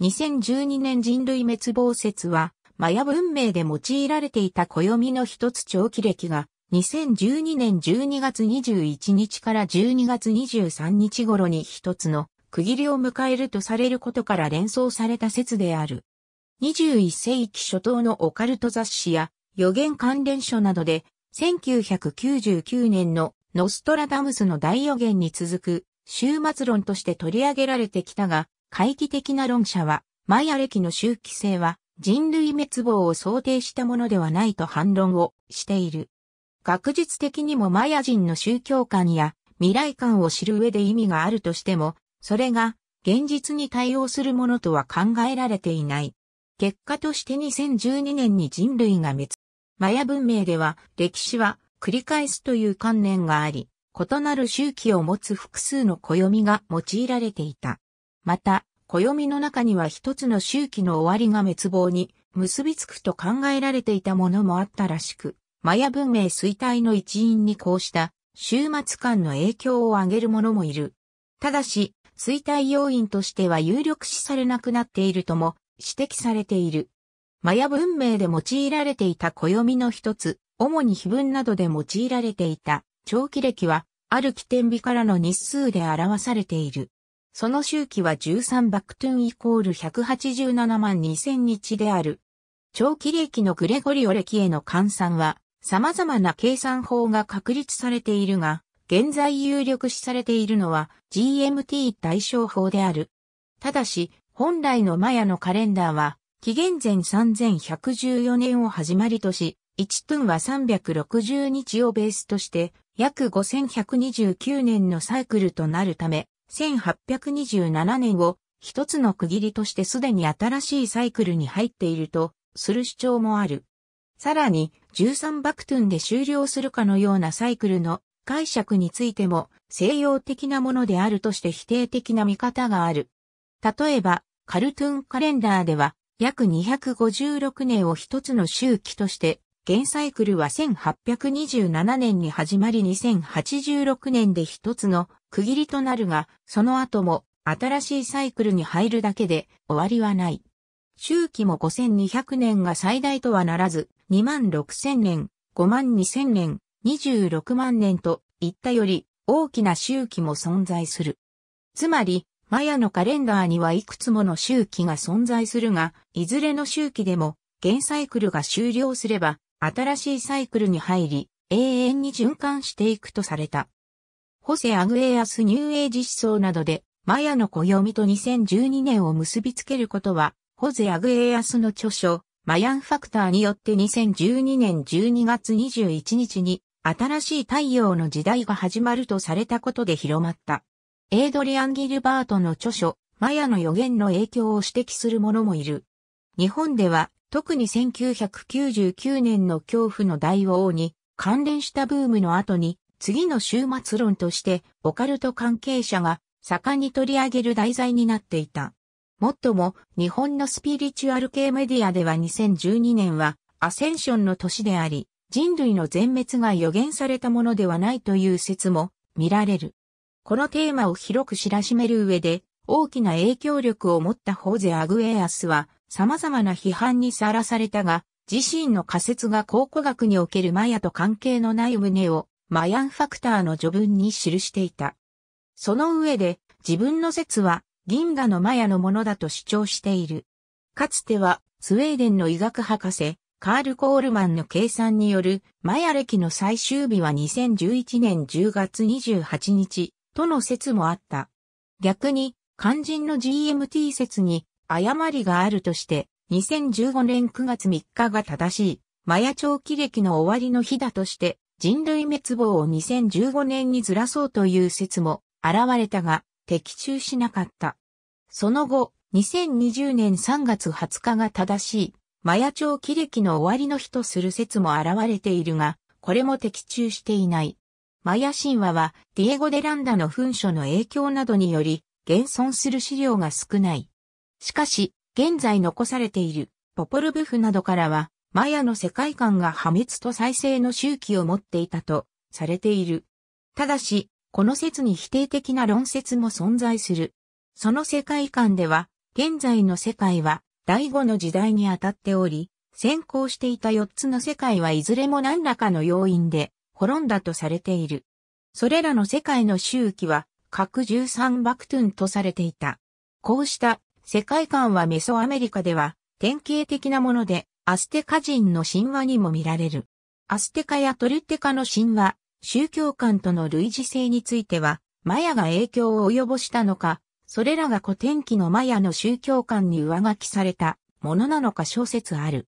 2012年人類滅亡説は、マヤ文明で用いられていた暦の一つ長期歴が、2012年12月21日から12月23日頃に一つの区切りを迎えるとされることから連想された説である。21世紀初頭のオカルト雑誌や予言関連書などで、1999年のノストラダムスの大予言に続く終末論として取り上げられてきたが、懐疑的な論者は、マヤ暦の周期性は人類滅亡を想定したものではないと反論をしている。学術的にもマヤ人の宗教観や未来観を知る上で意味があるとしても、それが現実に対応するものとは考えられていない。結果として2012年に人類が滅。マヤ文明では歴史は繰り返すという観念があり、異なる周期を持つ複数の暦が用いられていた。また、暦の中には一つの周期の終わりが滅亡に結びつくと考えられていたものもあったらしく、マヤ文明衰退の一因にこうした終末感の影響を挙げる者もいる。ただし、衰退要因としては有力視されなくなっているとも指摘されている。マヤ文明で用いられていた暦の一つ、主に碑文などで用いられていた長期歴は、ある起点日からの日数で表されている。その周期は13バクトゥンイコール187万2000日である。長期歴のグレゴリオ歴への換算は、様々な計算法が確立されているが、現在有力視されているのは GMT 対象法である。ただし、本来のマヤのカレンダーは、紀元前3114年を始まりとし、1トゥンは360日をベースとして、約5129年のサイクルとなるため、1827年を一つの区切りとしてすでに新しいサイクルに入っているとする主張もある。さらに13バクトゥンで終了するかのようなサイクルの解釈についても西洋的なものであるとして否定的な見方がある。例えば、カルトゥンカレンダーでは約256年を一つの周期として現サイクルは1827年に始まり2086年で一つの区切りとなるが、その後も新しいサイクルに入るだけで終わりはない。周期も5200年が最大とはならず、26000年、52000年、26万年といったより大きな周期も存在する。つまり、マヤのカレンダーにはいくつもの周期が存在するが、いずれの周期でも、現サイクルが終了すれば、新しいサイクルに入り、永遠に循環していくとされた。ホセ・アグエアス・ニューエイジ思想などで、マヤの暦と2012年を結びつけることは、ホゼ・アグエアスの著書、マヤンファクターによって2012年12月21日に、新しい太陽の時代が始まるとされたことで広まった。エイドリアン・ギルバートの著書、マヤの予言の影響を指摘する者もいる。日本では、特に1999年の恐怖の大王に関連したブームの後に、次の終末論として、オカルト関係者が盛んに取り上げる題材になっていた。もっとも、日本のスピリチュアル系メディアでは2012年は、アセンションの年であり、人類の全滅が予言されたものではないという説も見られる。このテーマを広く知らしめる上で、大きな影響力を持ったホーゼ・アグエアスは、様々な批判にさらされたが、自身の仮説が考古学におけるマヤと関係のない旨を、マヤンファクターの序文に記していた。その上で、自分の説は、銀河のマヤのものだと主張している。かつては、スウェーデンの医学博士、カール・コールマンの計算による、マヤ歴の最終日は2011年10月28日、との説もあった。逆に、肝心の GMT 説に、誤りがあるとして、2015年9月3日が正しい、マヤ長期歴の終わりの日だとして、人類滅亡を2015年にずらそうという説も現れたが、的中しなかった。その後、2020年3月20日が正しい、マヤ朝記歴の終わりの日とする説も現れているが、これも的中していない。マヤ神話は、ディエゴ・デランダの噴書の影響などにより、現存する資料が少ない。しかし、現在残されているポポルブフなどからは、マヤの世界観が破滅と再生の周期を持っていたとされている。ただし、この説に否定的な論説も存在する。その世界観では、現在の世界は第五の時代にあたっており、先行していた四つの世界はいずれも何らかの要因で滅んだとされている。それらの世界の周期は各13バクトゥンとされていた。こうした世界観はメソアメリカでは典型的なもので、アステカ人の神話にも見られる。アステカやトルテカの神話、宗教観との類似性については、マヤが影響を及ぼしたのか、それらが古典期のマヤの宗教観に上書きされたものなのか諸説ある。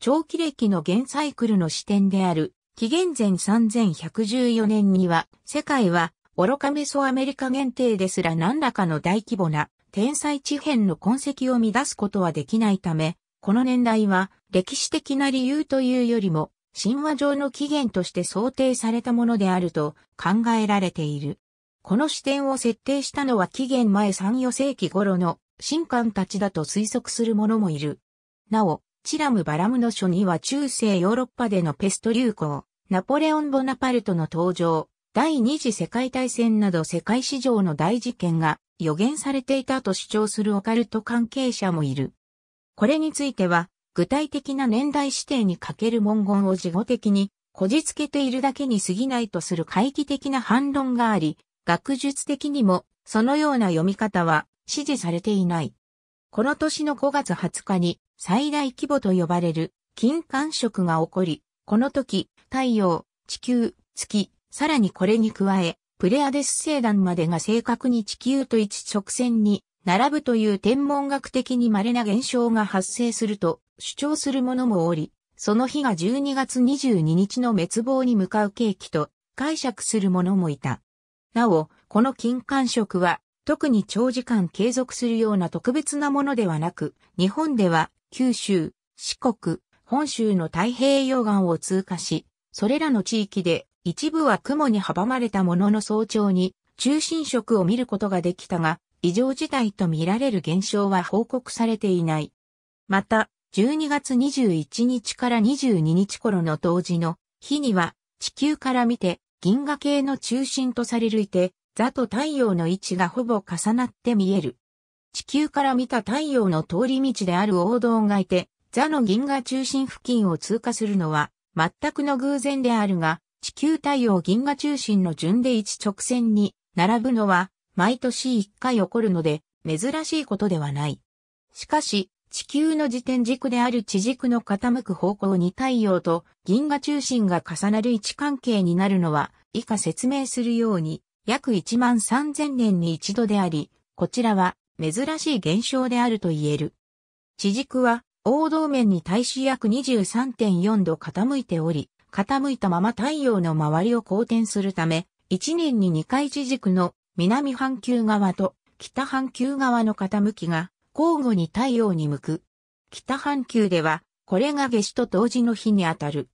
長期歴の原サイクルの視点である、紀元前3114年には、世界は、愚かメソアメリカ限定ですら何らかの大規模な天才地変の痕跡を乱すことはできないため、この年代は歴史的な理由というよりも、神話上の起源として想定されたものであると考えられている。この視点を設定したのは紀元前34世紀頃の神官たちだと推測する者もいる。なお、チラム・バラムの書には中世ヨーロッパでのペスト流行、ナポレオン・ボナパルトの登場、第二次世界大戦など世界史上の大事件が予言されていたと主張するオカルト関係者もいる。これについては、具体的な年代指定にかける文言を事後的にこじつけているだけに過ぎないとする懐疑的な反論があり、学術的にもそのような読み方は支持されていない。この年の5月20日に最大規模と呼ばれる金環食が起こり、この時、太陽、地球、月、さらにこれに加え、プレアデス星団までが正確に地球と一直線に並ぶという天文学的に稀な現象が発生すると主張する者もおり、その日が12月22日の滅亡に向かう契機と解釈する者もいた。なお、この金環食は特に長時間継続するような特別なものではなく、日本では九州、四国、本州の太平洋岸を通過し、それらの地域で一部は雲に阻まれたものの早朝に中心色を見ることができたが、異常事態と見られる現象は報告されていない。また、12月21日から22日頃の当時の日には、地球から見て銀河系の中心とされるいて、座と太陽の位置がほぼ重なって見える。地球から見た太陽の通り道である王道がいて、座の銀河中心付近を通過するのは全くの偶然であるが、地球太陽銀河中心の順で一直線に並ぶのは毎年1回起こるので珍しいことではない。しかし、地球の時点軸である地軸の傾く方向に太陽と銀河中心が重なる位置関係になるのは以下説明するように約1万3000年に一度であり、こちらは珍しい現象であると言える。地軸は王道面に対し約23.4度傾いており、傾いたまま太陽の周りを公転するため、1年に2回地軸の南半球側と北半球側の傾きが交互に太陽に向く。北半球では、これが夏至と冬至の日にあたる。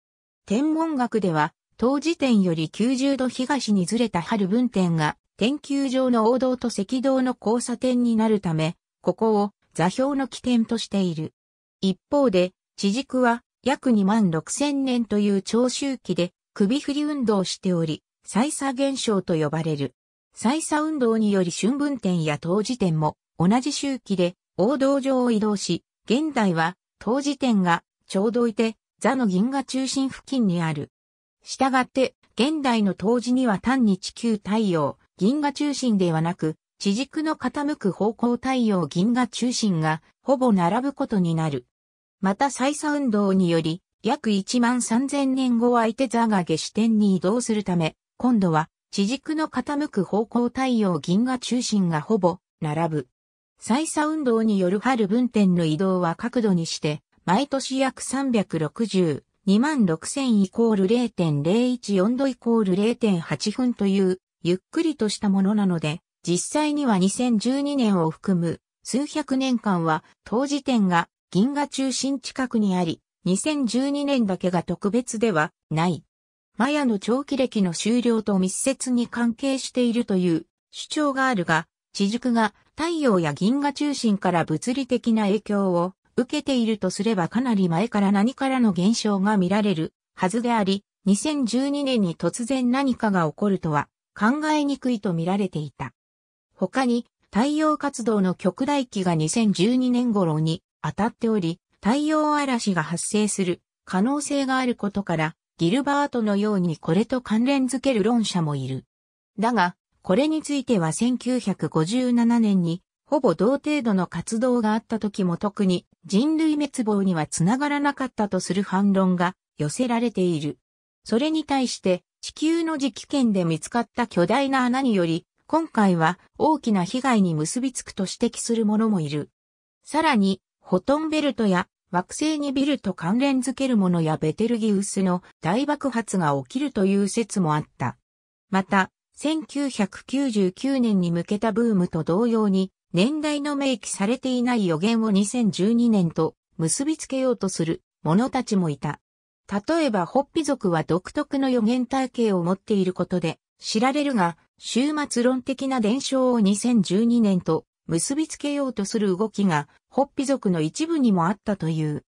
天文学では、当時点より90度東にずれた春分点が、天球上の王道と赤道の交差点になるため、ここを座標の起点としている。一方で、地軸は約2万6千年という長周期で首振り運動しており、再差現象と呼ばれる。再差運動により春分点や当時点も同じ周期で王道上を移動し、現代は当時点がちょうどいて座の銀河中心付近にある。したがって、現代の当時には単に地球太陽、銀河中心ではなく、地軸の傾く方向太陽銀河中心がほぼ並ぶことになる。また採差運動により、約1万3000年後相手座が下視点に移動するため、今度は地軸の傾く方向太陽銀河中心がほぼ並ぶ。採差運動による春分点の移動は角度にして、毎年約360、2万6000イコール0.014度イコール0.8分という、ゆっくりとしたものなので、実際には2012年を含む数百年間は当時点が銀河中心近くにあり、2012年だけが特別ではない。マヤの長期歴の終了と密接に関係しているという主張があるが、地軸が太陽や銀河中心から物理的な影響を受けているとすればかなり前から何からの現象が見られるはずであり、2012年に突然何かが起こるとは考えにくいと見られていた。他に太陽活動の極大期が2012年頃に当たっており、太陽嵐が発生する可能性があることから、ギルバートのようにこれと関連づける論者もいる。だが、これについては1957年に、ほぼ同程度の活動があった時も特に人類滅亡にはつながらなかったとする反論が寄せられている。それに対して地球の磁気圏で見つかった巨大な穴により、今回は大きな被害に結びつくと指摘する者もいる。さらに、ホトンベルトや惑星にビルと関連づけるものやベテルギウスの大爆発が起きるという説もあった。また、1999年に向けたブームと同様に、年代の明記されていない予言を2012年と結びつけようとする者たちもいた。例えばホッピ族は独特の予言体系を持っていることで知られるが、終末論的な伝承を2012年と結びつけようとする動きが、ホッピ族の一部にもあったという。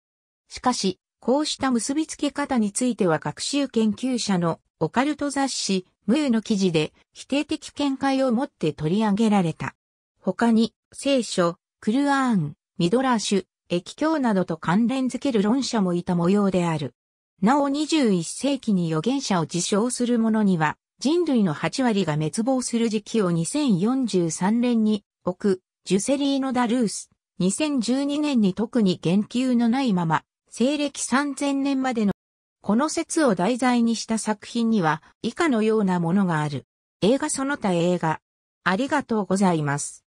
しかし、こうした結びつけ方については学習研究者のオカルト雑誌、ムーの記事で否定的見解を持って取り上げられた。他に、聖書、クルアーン、ミドラーシュ、液教などと関連づける論者もいた模様である。なお21世紀に預言者を自称する者には、人類の8割が滅亡する時期を2043年に置くジュセリーノ・ダ・ルース。2012年に特に言及のないまま、西暦3000年までの、この説を題材にした作品には、以下のようなものがある。映画その他映画。ありがとうございます。